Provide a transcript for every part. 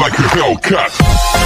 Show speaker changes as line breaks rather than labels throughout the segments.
like a Hellcat.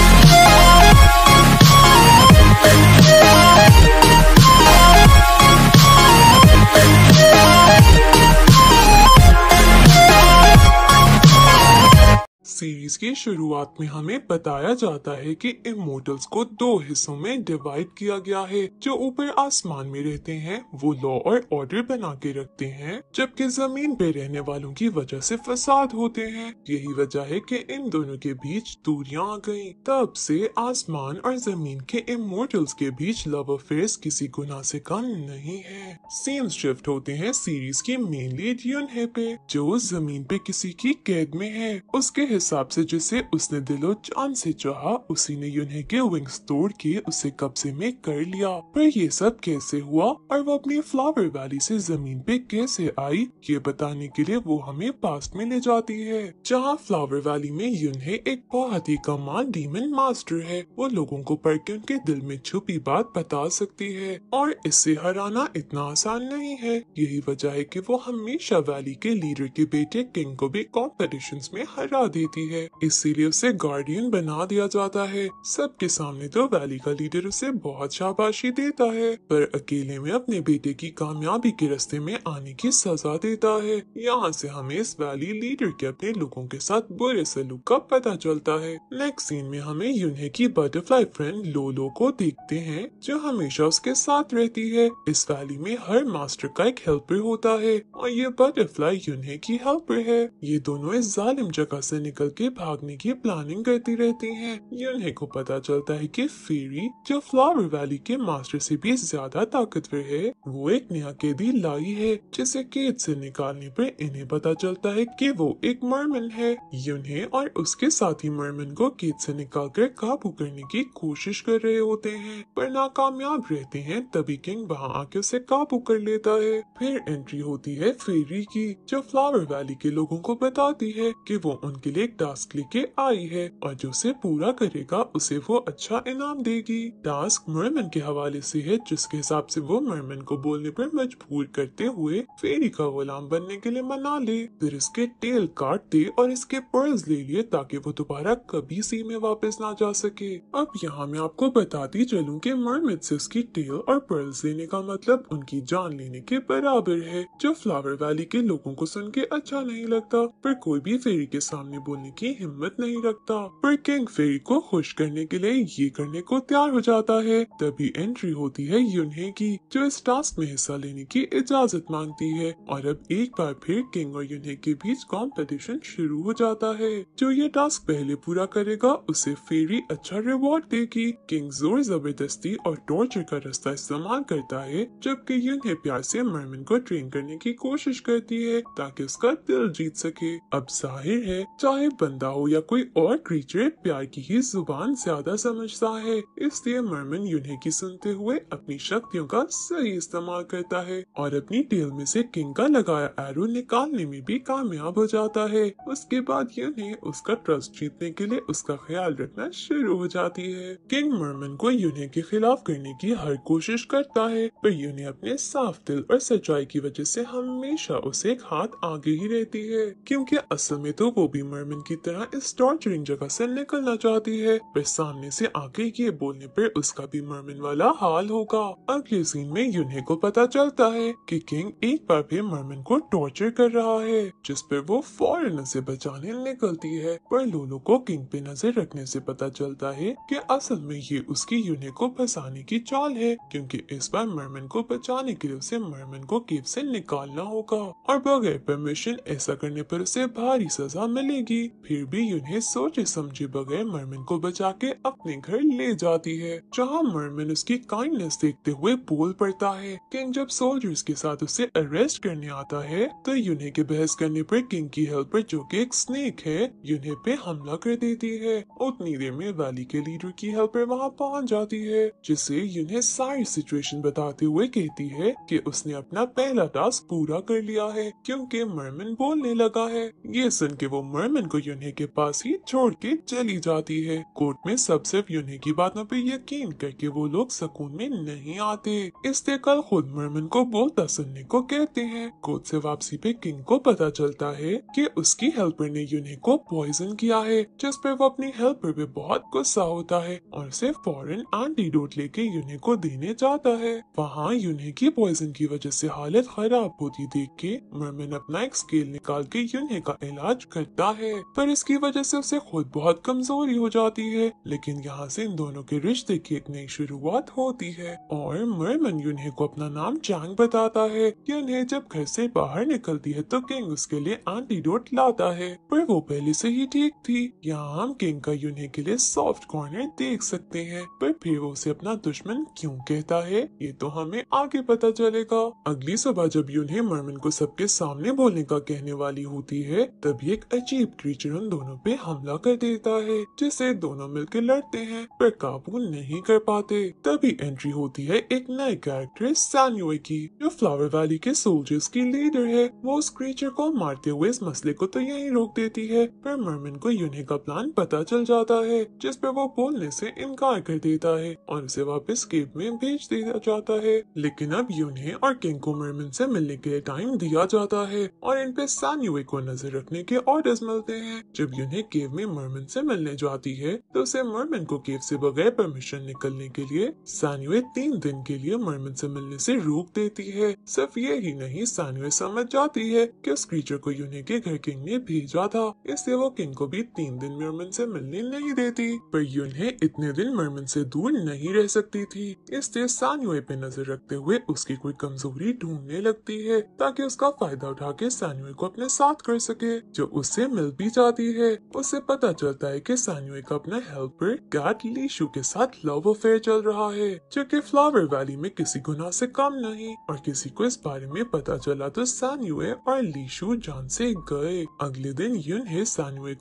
Series की शुरुआत में हमें बताया जाता है कि इमोटल्स को दो हिस्सों में डिवाइड किया गया है जो ऊपर आसमान में रहते हैं वो लॉ और ऑर्डर बना के रखते हैं जबकि जमीन पे रहने वालों की वजह से फसाद होते हैं यही वजह है कि इन दोनों के बीच दूरिया आ गई तब से आसमान और जमीन के इमोटल्स के बीच लव अफेयर किसी गुना से कम नहीं है सीन शिफ्ट होते हैं सीरीज की मेन लीड यून है जो जमीन पे किसी की कैद में है उसके हिसाब हिसाब से जिसे उसने दिलो जान से चाहा उसी ने यूने के विंग्स तोड़ के उसे कब्जे में कर लिया पर ये सब कैसे हुआ और वो अपनी फ्लावर वैली से जमीन पे कैसे आई ये बताने के लिए वो हमें पास्ट में ले जाती है जहाँ फ्लावर वैली में यूनहे एक बहुत ही कमाल डीमन मास्टर है वो लोगो को पढ़ के उनके दिल में छुपी बात बता सकती है और इससे हराना इतना आसान नहीं है यही वजह है की वो हमेशा वैली के लीडर के बेटे किंग को भी कॉम्पिटिशन में हरा देती होती है इसीलिए उसे गार्डियन बना दिया जाता है सबके सामने तो वैली का लीडर उसे बहुत शाबाशी देता है पर अकेले में अपने बेटे की कामयाबी के रस्ते में आने की सजा देता है यहाँ से हमें इस वैली लीडर के अपने लोगों के साथ बुरे सलूक का पता चलता है नेक्स्ट सीन में हमें यूनहे की बटरफ्लाई फ्रेंड लोलो को देखते है जो हमेशा उसके साथ रहती है इस वैली में हर मास्टर का एक हेल्पर होता है और ये बटरफ्लाई यूनहे की हेल्पर है ये दोनों इस जालिम जगह से निकल निकल के भागने की प्लानिंग करती रहती हैं। यूनहे को पता चलता है कि फेरी जो फ्लावर वैली के मास्टर से भी ज्यादा ताकतवर है वो एक नया कैदी लाई है जिसे केद से निकालने पर इन्हें पता चलता है कि वो एक मर्मन है उन्हें और उसके साथी मर्मन को केद से निकाल कर काबू करने की कोशिश कर रहे होते हैं पर नाकामयाब रहते हैं तभी किंग वहाँ आके उसे काबू कर लेता है फिर एंट्री होती है फेरी की जो फ्लावर वैली के लोगों को बताती है कि वो उनके लिए टास्क लेके आई है और जो उसे पूरा करेगा उसे वो अच्छा इनाम देगी टास्क मर्मन के हवाले से है जिसके हिसाब से वो मर्मन को बोलने पर मजबूर करते हुए फेरी का गुलाम बनने के लिए मना ले फिर इसके टेल काट दे और इसके पर्स ले लिए ताकि वो दोबारा कभी सी में वापस ना जा सके अब यहाँ मैं आपको बताती चलूँ की मरमेड से उसकी टेल और पर्ल्स लेने का मतलब उनकी जान लेने के बराबर है जो फ्लावर वैली के लोगों को सुन के अच्छा नहीं लगता पर कोई भी फेरी के सामने बोलने जाने की हिम्मत नहीं रखता पर किंग फेरी को खुश करने के लिए ये करने को तैयार हो जाता है तभी एंट्री होती है यूनहे की जो इस टास्क में हिस्सा लेने की इजाजत मांगती है और अब एक बार फिर किंग और यूनहे के बीच कॉम्पिटिशन शुरू हो जाता है जो ये टास्क पहले पूरा करेगा उसे फेरी अच्छा रिवॉर्ड देगी किंग जोर जबरदस्ती और टॉर्चर का रास्ता इस्तेमाल करता है जबकि यूनहे प्यार से मरमिन को ट्रेन करने की कोशिश करती है ताकि उसका दिल जीत सके अब जाहिर है चाहे बंदा हो या कोई और क्रीचर प्यार की ही जुबान ज्यादा समझता है इसलिए मरमन यूनि की सुनते हुए अपनी शक्तियों का सही इस्तेमाल करता है और अपनी टेल में से किंग का लगाया एरो निकालने में भी कामयाब हो जाता है उसके बाद यूनि उसका ट्रस्ट जीतने के लिए उसका ख्याल रखना शुरू हो जाती है किंग मरमन को यूनि के खिलाफ करने की हर कोशिश करता है पर यूनि अपने साफ दिल और सच्चाई की वजह से हमेशा उसे एक हाथ आगे ही रहती है क्योंकि असल में तो वो भी मरमन की तरह इस टॉर्चरिंग जगह से निकलना चाहती है फिर सामने से आगे ये बोलने पर उसका भी मरमिन वाला हाल होगा अगले सीन में यूने को पता चलता है कि किंग एक बार फिर मरमिन को टॉर्चर कर रहा है जिस पर वो फॉरन से बचाने निकलती है पर लोलो को किंग पे नजर रखने से पता चलता है कि असल में ये उसकी यूने को फंसाने की चाल है क्योंकि इस बार मरमिन को बचाने के लिए उसे मरमिन को केव से निकालना होगा और बगैर परमिशन ऐसा करने पर उसे भारी सजा मिलेगी फिर भी उन्हें सोचे समझे बगैर मरमिन को बचा के अपने घर ले जाती है जहाँ मरमिन उसकी काइंडनेस देखते हुए बोल पड़ता है किंग जब सोल्जर्स के साथ उसे अरेस्ट करने आता है तो यूने के बहस करने पर किंग की हेल्पर जो कि एक स्नेक है यूने पे हमला कर देती है उतनी देर में वैली के लीडर की हेल्पर वहाँ पहुँच जाती है जिसे यूने सारी सिचुएशन बताते हुए कहती है की उसने अपना पहला टास्क पूरा कर लिया है क्यूँकी मरमिन बोलने लगा है ये सुन के वो मरमिन को यूनि के पास ही छोड़ के चली जाती है कोर्ट में सब सिर्फ यूनि की बातों पे यकीन करके वो लोग सुकून में नहीं आते इससे कल खुद मरमन को बोलता सुनने को कहते हैं कोर्ट से वापसी पे किंग को पता चलता है कि उसकी हेल्पर ने यूनि को पॉइजन किया है जिस पर वो अपनी हेल्पर पे बहुत गुस्सा होता है और उसे फॉरन एंटीडोट लेके यूनि को देने जाता है वहाँ यूनि की पॉइजन की वजह से हालत खराब होती देख के मरमन अपना एक स्केल निकाल के यूनि का इलाज करता है पर इसकी वजह से उसे खुद बहुत कमजोरी हो जाती है लेकिन यहाँ से इन दोनों के रिश्ते की एक नई शुरुआत होती है और मरमन यूनहे को अपना नाम चांग बताता है कि उन्हें जब घर से बाहर निकलती है तो किंग उसके लिए एंटीडोट लाता है पर वो पहले से ही ठीक थी यहाँ हम किंग का यूनहे के लिए सॉफ्ट कॉर्नर देख सकते हैं पर फिर वो उसे अपना दुश्मन क्यों कहता है ये तो हमें आगे पता चलेगा अगली सुबह जब यूनहे मरमन को सबके सामने बोलने का कहने वाली होती है तभी एक अजीब क्रीचर जुरम दोनों पे हमला कर देता है जिसे दोनों मिलकर लड़ते हैं पर काबू नहीं कर पाते तभी एंट्री होती है एक नए कैरेक्टर सैन्युए की जो फ्लावर वैली के सोल्जर्स की लीडर है वो उस क्रीचर को मारते हुए इस मसले को तो यही रोक देती है पर मरमिन को यूनि का प्लान पता चल जाता है जिस पर वो बोलने से इनकार कर देता है और उसे वापस केब में भेज दिया जाता है लेकिन अब यूनि और किंग को मरमिन से मिलने के लिए टाइम दिया जाता है और इन पे सैन्युए को नजर रखने के ऑर्डर्स मिलते हैं जब यूनिक केव में मरमन से मिलने जाती है तो उसे मरमन को केव से बगैर परमिशन निकलने के लिए सानुए तीन दिन के लिए मरमन से मिलने से रोक देती है सिर्फ ये ही नहीं सानुए समझ जाती है कि उस क्रीचर को यूनिक के घर किंग ने भेजा था इसलिए वो किंग को भी तीन दिन मरमन से मिलने नहीं देती पर यून्हे इतने दिन मरमन से दूर नहीं रह सकती थी इसलिए सानुए पे नजर रखते हुए उसकी कोई कमजोरी ढूंढने लगती है ताकि उसका फायदा उठा के सानुए को अपने साथ कर सके जो उससे मिल भी जा जाती है उसे पता चलता है कि सान्यूए का अपना हेल्पर गैट लीशू के साथ लव अफेयर चल रहा है जो कि फ्लावर वैली में किसी गुना से कम नहीं और किसी को इस बारे में पता चला तो सान्यूए और लीशू जान से गए अगले दिन यून है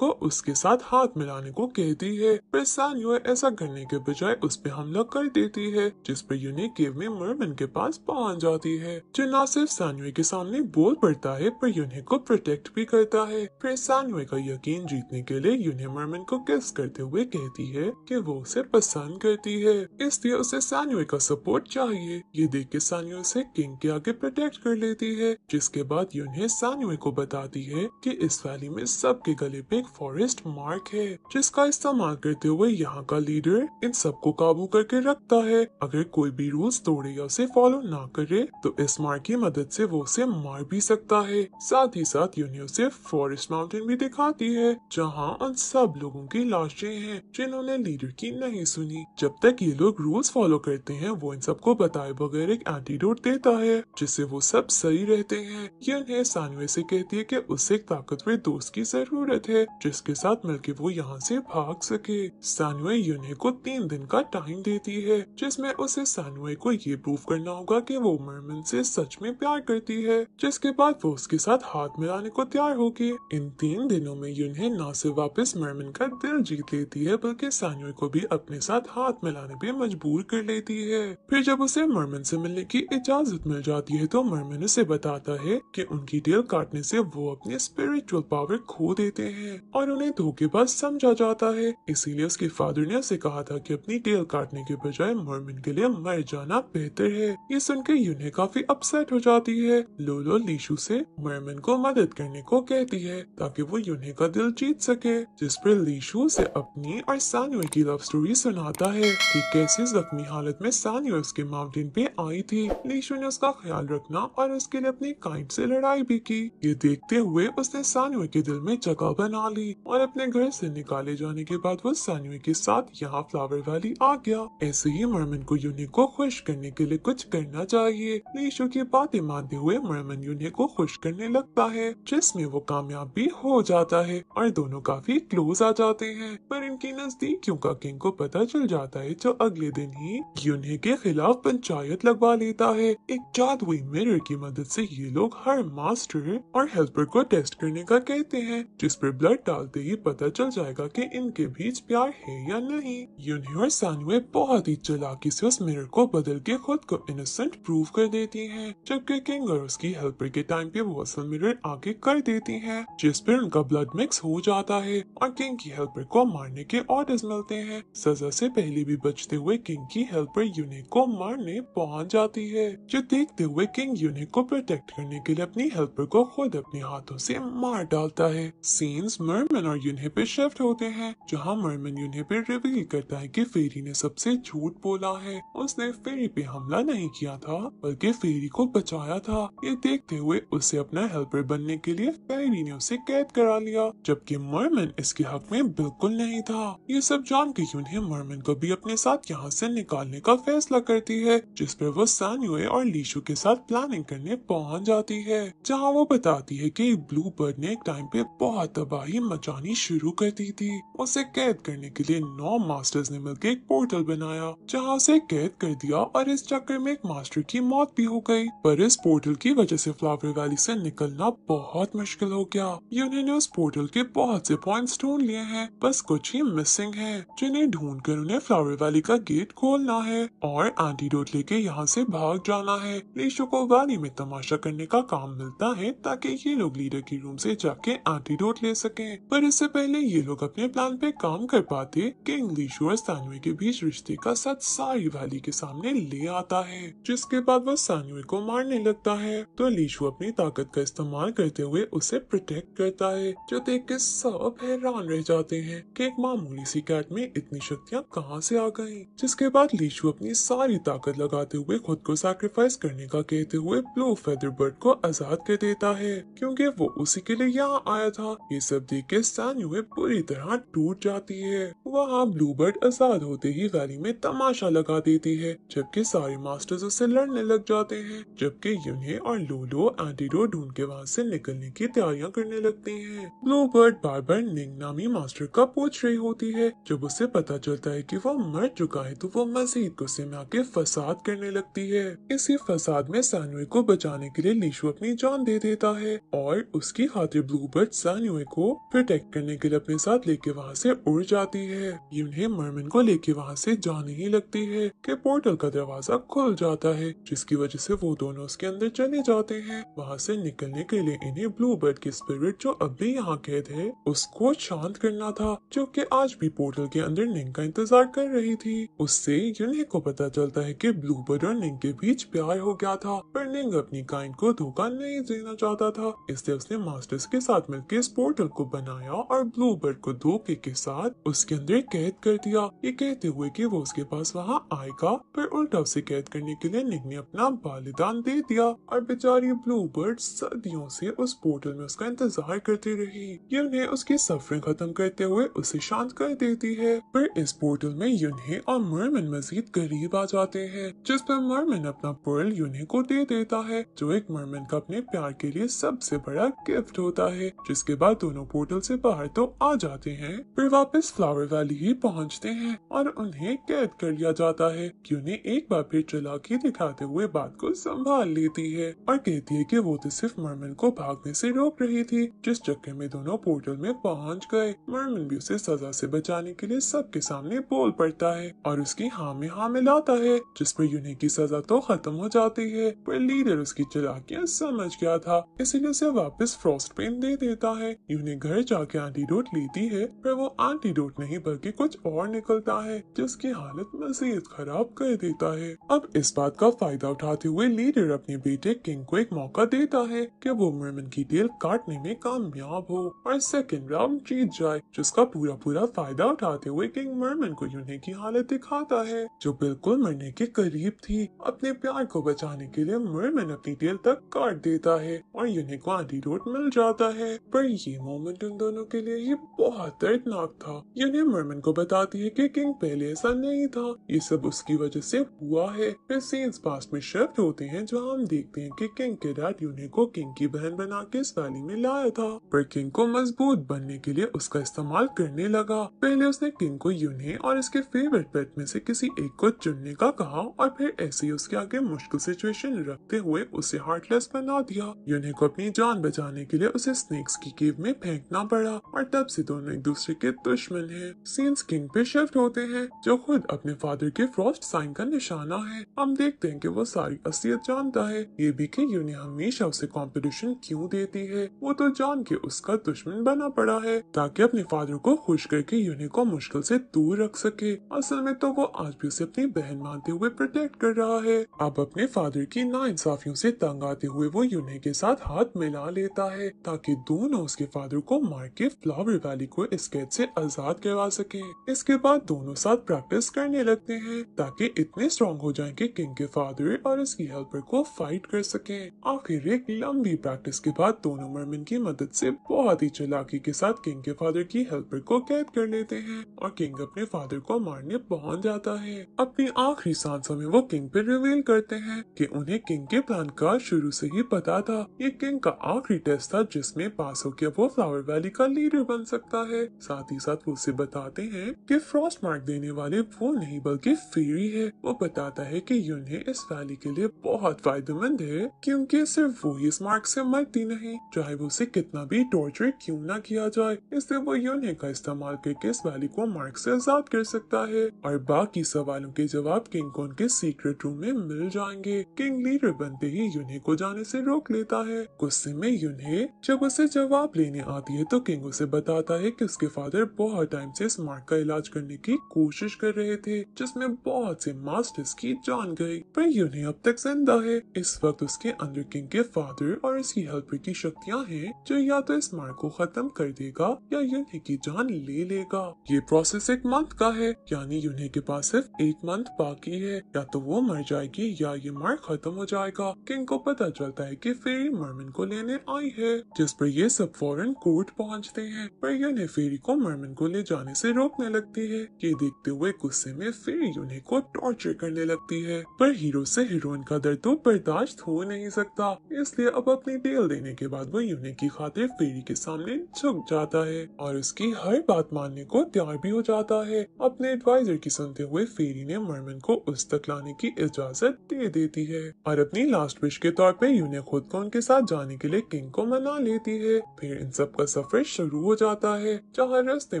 को उसके साथ हाथ मिलाने को कहती है पर सान्यूए ऐसा करने के बजाय उस पर हमला कर देती है जिस पर यूने केव में मर्मन के पास पहुँच जाती है जो न सिर्फ सान्यूए के सामने बोल पड़ता है पर यूने को प्रोटेक्ट भी करता है फिर सान्यूए का यकीन जीतने के लिए यूनिया मर्मन को किस करते हुए कहती है कि वो उसे पसंद करती है इसलिए उसे सानियो का सपोर्ट चाहिए ये देख के सानियो उसे किंग के आगे प्रोटेक्ट कर लेती है जिसके बाद यूनिया सानियो को बताती है की इस वैली में सबके गले पे एक फॉरेस्ट मार्क है जिसका इस्तेमाल करते हुए यहाँ का लीडर इन सबको काबू करके रखता है अगर कोई भी रूल्स तोड़े या उसे फॉलो ना करे तो इस मार्क की मदद से वो उसे मार भी सकता है साथ ही साथ यूनियो से फॉरेस्ट माउंटेन भी दिखा आती है जहाँ उन सब लोगों की लाशें हैं जिन्होंने लीडर की नहीं सुनी जब तक ये लोग रूल्स फॉलो करते हैं वो इन सबको बताए बगैर एक एंटीडोट देता है जिससे वो सब सही रहते हैं ये उन्हें सानवे से कहती है कि उससे एक ताकतवर दोस्त की जरूरत है जिसके साथ मिलकर वो यहाँ से भाग सके सानवे ये को तीन दिन का टाइम देती है जिसमे उसे सानवे को ये प्रूव करना होगा की वो मरमन से सच में प्यार करती है जिसके बाद वो उसके साथ हाथ मिलाने को तैयार होगी इन तीन दिनों में यूनियन न सिर्फ वापस मरमिन का दिल जीत लेती है बल्कि सानियो को भी अपने साथ हाथ मिलाने पे मजबूर कर लेती है फिर जब उसे मरमिन से मिलने की इजाजत मिल जाती है तो मरमिन उसे बताता है कि उनकी टेल काटने से वो अपने स्पिरिचुअल पावर खो देते हैं और उन्हें धोखेबाज समझा जाता है इसीलिए उसके फादर ने उसे कहा था की अपनी टेल काटने के बजाय मरमिन के लिए मर जाना बेहतर है ये के यूने काफी अपसेट हो जाती है लोलो लीशू से मरमिन को मदद करने को कहती है ताकि वो यूने का दिल जीत सके जिस पर लीशु से अपनी और सानुए की लव स्टोरी सुनाता है कि कैसे जख्मी हालत में सानुए उसके माउंटेन पे आई थी लीशु ने उसका ख्याल रखना और उसके लिए अपनी काइंड से लड़ाई भी की ये देखते हुए उसने सानुए के दिल में जगह बना ली और अपने घर से निकाले जाने के बाद वो सानुए के साथ यहाँ फ्लावर वैली आ गया ऐसे ही मरमन को यूनि को खुश करने के लिए कुछ करना चाहिए लीशु की बातें मानते हुए मरमन यूनि को खुश करने लगता है जिसमे वो कामयाब भी हो जाता जाता है और दोनों काफी क्लोज आ जाते हैं पर इनके नजदीकियों का किंग को पता चल जाता है जो अगले दिन ही यूनि के खिलाफ पंचायत लगवा लेता है एक जादुई मिरर की मदद से ये लोग हर मास्टर और हेल्पर को टेस्ट करने का कहते हैं जिस पर ब्लड डालते ही पता चल जाएगा की इनके बीच प्यार है या नहीं यूनी और सानुए बहुत ही चलाकी से उस मिरर को बदल के खुद को इनोसेंट प्रूव कर देती है जबकि किंग और उसकी हेल्पर के टाइम पे वो असल मिरर आगे कर देती है जिस पर उनका ब्लड साथ मिक्स हो जाता है और किंग की हेल्पर को मारने के ऑर्डर्स मिलते हैं सजा से पहले भी बचते हुए किंग की हेल्पर यूनिक को मारने पहुंच जाती है जो देखते हुए किंग यूनिक को प्रोटेक्ट करने के लिए अपनी हेल्पर को खुद अपने हाथों से मार डालता है सीन्स मर्मन और यूनि पे शिफ्ट होते हैं जहाँ मर्मन यूनि पे रिवील करता है की फेरी ने सबसे झूठ बोला है उसने फेरी पे हमला नहीं किया था बल्कि फेरी को बचाया था ये देखते हुए उसे अपना हेल्पर बनने के लिए फेरी ने उसे कैद करा लिया किया जबकि मरमन इसके हक में बिल्कुल नहीं था ये सब जान के उन्हें मरमन को भी अपने साथ यहाँ से निकालने का फैसला करती है जिस पर वो सानुए और लीशु के साथ प्लानिंग करने पहुँच जाती है जहाँ वो बताती है की ब्लू बर्ड ने एक टाइम पे बहुत तबाही मचानी शुरू कर दी थी उसे कैद करने के लिए नौ मास्टर्स ने मिलकर एक पोर्टल बनाया जहाँ उसे कैद कर दिया और इस चक्कर में एक मास्टर की मौत भी हो गई पर इस पोर्टल की वजह से फ्लावर वैली से निकलना बहुत मुश्किल हो गया ये उन्होंने उस पोर्टल होटल के बहुत से पॉइंट्स ढूंढ लिए हैं बस कुछ ही मिसिंग है जिन्हें ढूंढ कर उन्हें फ्लावर वैली का गेट खोलना है और एंटीडोट लेके यहाँ से भाग जाना है रेशो को वैली में तमाशा करने का काम मिलता है ताकि ये लोग लीडर की रूम से जाके एंटीडोट ले सके पर इससे पहले ये लोग अपने प्लान पे काम कर पाते की इंग्लिश और सानवे के बीच रिश्ते का सच सारी वैली के सामने ले आता है जिसके बाद वह सानवे को मारने लगता है तो लीशु अपनी ताकत का इस्तेमाल करते हुए उसे प्रोटेक्ट करता है जो देख के सब हैरान रह जाते हैं कि एक मामूली सी कैट में इतनी शक्तियाँ कहाँ से आ गई जिसके बाद लीशु अपनी सारी ताकत लगाते हुए खुद को सैक्रिफाइस करने का कहते हुए ब्लू फेदर बर्ड को आजाद कर देता है क्योंकि वो उसी के लिए यहाँ आया था ये सब देख के सैनुए पूरी तरह टूट जाती है वहाँ ब्लू बर्ड आजाद होते ही वैली में तमाशा लगा देती है जबकि सारे मास्टर्स उससे लड़ने लग जाते हैं जबकि यूने और लोलो एंटीडोट ढूंढ के वहाँ से निकलने की तैयारियां करने लगती हैं ब्लूबर्ड बार निंग नामी मास्टर का पूछ रही होती है जब उसे पता चलता है कि वो मर चुका है तो वो मजीद गुस्से में आके फसाद करने लगती है इसी फसाद में सानुए को बचाने के लिए लीशु अपनी जान दे देता है और उसकी खातिर ब्लूबर्ड सानुए को प्रोटेक्ट करने के लिए अपने साथ लेके वहाँ से उड़ जाती है इन्हें उन्हें मरमिन को लेके वहाँ से जाने ही लगती है की पोर्टल का दरवाजा खुल जाता है जिसकी वजह से वो दोनों उसके अंदर चले जाते हैं वहाँ से निकलने के लिए इन्हें बर्ड की स्पिरिट जो अब यहाँ यहाँ कैद है उसको शांत करना था जो कि आज भी पोर्टल के अंदर लिंक का इंतजार कर रही थी उससे यूनिक को पता चलता है कि ब्लूबर्ड और लिंक के बीच प्यार हो गया था पर लिंग अपनी काइंड को धोखा नहीं देना चाहता था इसलिए उसने मास्टर्स के साथ मिलकर इस पोर्टल को बनाया और बर्ड को धोखे के साथ उसके अंदर कैद कर दिया ये कहते हुए की वो उसके पास वहाँ आएगा पर उल्टा उसे कैद करने के लिए लिंग ने अपना बालिदान दे दिया और बेचारी बर्ड सदियों से उस पोर्टल में उसका इंतजार करती रही थी ये उन्हें उसकी सफरिंग खत्म करते हुए उसे शांत कर देती है फिर इस पोर्टल में यूने और मरमिन मजीद गरीब आ जाते हैं जिस पर मरमिन अपना पर्ल यूने को दे देता है जो एक मरमिन का अपने प्यार के लिए सबसे बड़ा गिफ्ट होता है जिसके बाद दोनों पोर्टल से बाहर तो आ जाते हैं फिर वापस फ्लावर वैली ही पहुँचते हैं और उन्हें कैद कर लिया जाता है की उन्हें एक बार फिर चलाकी दिखाते हुए बात को संभाल लेती है और कहती है की वो तो सिर्फ मरमिन को भागने से रोक रही थी जिस चक्कर में दोनों पोर्टल में पहुंच गए मर्मिन भी उसे सजा से बचाने के लिए सबके सामने बोल पड़ता है और उसकी हाँ में हाँ मिलाता है जिस पर यूनि की सजा तो खत्म हो जाती है पर लीडर उसकी चलाकियाँ समझ गया था इसीलिए उसे वापस फ्रॉस्ट पेन दे देता है यूनि घर जाके एंटीडोट लेती है पर वो एंटीडोट नहीं बल्कि कुछ और निकलता है जिसकी हालत मजीद खराब कर देता है अब इस बात का फायदा उठाते हुए लीडर अपने बेटे किंग को एक मौका देता है की वो मरमिन की तेल काटने में कामयाब हो और सेकेंड राउंड जीत जाए जिसका पूरा पूरा फायदा उठाते हुए किंग मरमन को यूने की हालत दिखाता है जो बिल्कुल मरने के करीब थी अपने प्यार को बचाने के लिए मरमन अपनी टेल तक काट देता है और यूने को आधी रोट मिल जाता है पर ये मोमेंट उन दोनों के लिए ही बहुत दर्दनाक था यूने मरमन को बताती है कि किंग पहले ऐसा नहीं था ये सब उसकी वजह ऐसी हुआ है फिर सीन्स पास में शिफ्ट होते हैं जहाँ हम देखते हैं कि किंग के डैड यूने को किंग की बहन बना के इस वैली में लाया था पर किंग किंग को मजबूत बनने के लिए उसका इस्तेमाल करने लगा पहले उसने किंग को यूने और इसके फेवरेट पेट में से किसी एक को चुनने का कहा और फिर ऐसे ही उसके आगे मुश्किल सिचुएशन रखते हुए उसे हार्टलेस बना दिया यूने को अपनी जान बचाने के लिए उसे स्नेक्स की केव में फेंकना पड़ा और तब से दोनों एक दूसरे के दुश्मन है सीन्स किंग पे शिफ्ट होते हैं जो खुद अपने फादर के फ्रॉस्ट साइन का निशाना है हम देखते हैं की वो सारी असलियत जानता है ये भी की यूने हमेशा उसे कॉम्पिटिशन क्यूँ देती है वो तो जान के उसका दुश्मन बना पड़ा है ताकि अपने फादर को खुश करके यूनी को मुश्किल से दूर रख सके असल में तो वो आज भी उसे अपनी बहन मानते हुए प्रोटेक्ट कर रहा है अब अपने फादर की ना इंसाफियों से तंग आते हुए वो यूनी के साथ हाथ मिला लेता है ताकि दोनों उसके फादर को मार के फ्लावर वैली को इस कैद से आजाद करवा सके इसके बाद दोनों साथ प्रैक्टिस करने लगते हैं ताकि इतने स्ट्रॉन्ग हो जाए की किंग के फादर और उसकी हेल्पर को फाइट कर सके आखिर एक लंबी प्रैक्टिस के बाद दोनों मरमिन की मदद से बहुत आधी चलाकी के साथ किंग के फादर की हेल्पर को कैद कर लेते हैं और किंग अपने फादर को मारने पहुंच जाता है अपनी आखिरी सांसों में वो किंग पे रिवील करते हैं कि उन्हें किंग के प्लान का शुरू से ही पता था ये किंग का आखिरी टेस्ट था जिसमे पास होकर वो फ्लावर वैली का लीडर बन सकता है साथ ही साथ वो उसे बताते हैं की फ्रॉस्ट मार्क देने वाले वो नहीं बल्कि फेरी है वो बताता है की उन्हें इस वैली के लिए बहुत फायदेमंद है क्यूँकी सिर्फ वो ही इस मार्क से मरती नहीं चाहे वो उसे कितना भी टोर पोर्ट्रेट क्यों ना किया जाए इससे वो यूनियन का इस्तेमाल करके इस वैली को मार्क से आजाद कर सकता है और बाकी सवालों के जवाब किंग को उनके सीक्रेट रूम में मिल जाएंगे किंग लीडर बनते ही यूनियन को जाने से रोक लेता है गुस्से में यूनियन जब उसे जवाब लेने आती है तो किंग उसे बताता है की उसके फादर बहुत टाइम से इस मार्क का इलाज करने की कोशिश कर रहे थे जिसमे बहुत से मास्टर्स की जान गयी पर यूनियन अब तक जिंदा है इस वक्त उसके अंदर किंग के फादर और इसकी हेल्पर की शक्तियाँ हैं जो या तो इस कुमार को खत्म कर देगा या यूने की जान ले लेगा ये प्रोसेस एक मंथ का है यानी यूने के पास सिर्फ एक मंथ बाकी है या तो वो मर जाएगी या ये मार खत्म हो जाएगा किंग को पता चलता है की फेरी मरमिन को लेने आई है जिस पर ये सब फॉरन कोर्ट पहुँचते हैं पर यूने फेरी को मरमिन को ले जाने ऐसी रोकने लगती है ये देखते हुए गुस्से में फेरी यूने को टॉर्चर करने लगती है पर हीरो से हीरोइन का दर्द तो बर्दाश्त हो नहीं सकता इसलिए अब अपनी डेल देने के बाद वो यूने की खातिर फेरी के सामने झुक जाता है और उसकी हर बात मानने को तैयार भी हो जाता है अपने एडवाइजर की सुनते हुए फेरी ने मरमन को उस तक लाने की इजाजत दे देती है और अपनी लास्ट विश के तौर पे यूने खुद को उनके साथ जाने के लिए किंग को मना लेती है फिर इन सब का सफर शुरू हो जाता है जहाँ रास्ते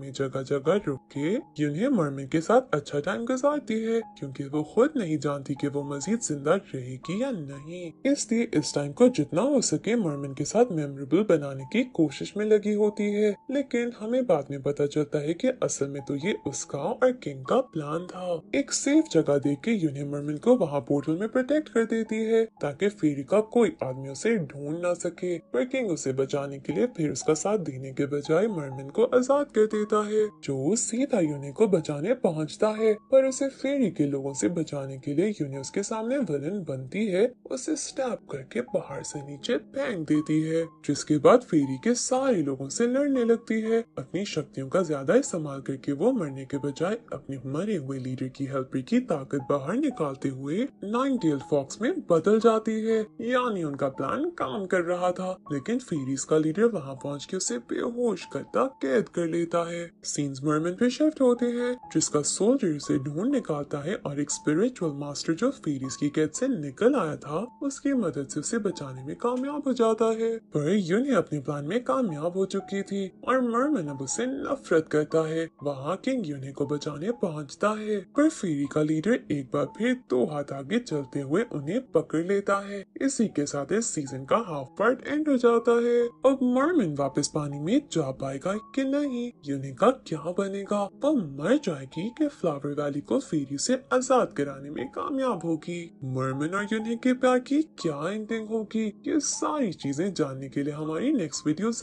में जगह जगह रुक के यूने मरमन के साथ अच्छा टाइम गुजारती है क्यूँकी वो खुद नहीं जानती की वो मजीद जिंदा रहेगी या नहीं इसलिए इस टाइम को जितना हो सके मरमन के साथ मेमोरेबल बनाने की कोशिश कोशिश में लगी होती है लेकिन हमें बाद में पता चलता है कि असल में तो ये उसका और किंग का प्लान था एक सेफ जगह देख के यूनिमर्मिल को वहाँ पोर्टल में प्रोटेक्ट कर देती है ताकि फेरी का कोई आदमी उसे ढूंढ ना सके पर किंग उसे बचाने के लिए फिर उसका साथ देने के बजाय मर्मिन को आजाद कर देता है जो सीधा यूनि को बचाने पहुँचता है पर उसे फेरी के लोगों ऐसी बचाने के लिए यूनि उसके सामने वलन बनती है उसे स्टैप करके बाहर से नीचे फेंक देती है जिसके बाद फेरी के सारे लोगों से लड़ने लगती है अपनी शक्तियों का ज्यादा इस्तेमाल करके वो मरने के बजाय अपने मरे हुए लीडर की हेल्पर की ताकत बाहर निकालते हुए नाइन टेल फॉक्स में बदल जाती है यानी उनका प्लान काम कर रहा था लेकिन फीरीज का लीडर वहाँ पहुँच के उसे बेहोश करता कैद कर लेता है सीन्स मरमन पे शिफ्ट होते हैं जिसका सोल्जर उसे ढूंढ निकालता है और एक स्पिरिचुअल मास्टर जो फेरीज की कैद से निकल आया था उसकी मदद से उसे बचाने में कामयाब हो जाता है पर यूनि अपने प्लान में कामयाब हो चुकी थी और मरमन अब उसे नफरत करता है वहाँ किंग यूने को बचाने पहुँचता है पर फेरी का लीडर एक बार फिर दो हाथ आगे चलते हुए उन्हें पकड़ लेता है इसी के साथ इस सीजन का हाफ पार्ट एंड हो जाता है अब मरमन वापस पानी में जा पाएगा कि नहीं यूने का क्या बनेगा वो मर जाएगी कि फ्लावर वैली को फेरी से आजाद कराने में कामयाब होगी मरमन और यूने के प्यार की क्या एंडिंग होगी ये सारी चीजें जानने के लिए हमारी नेक्स्ट वीडियो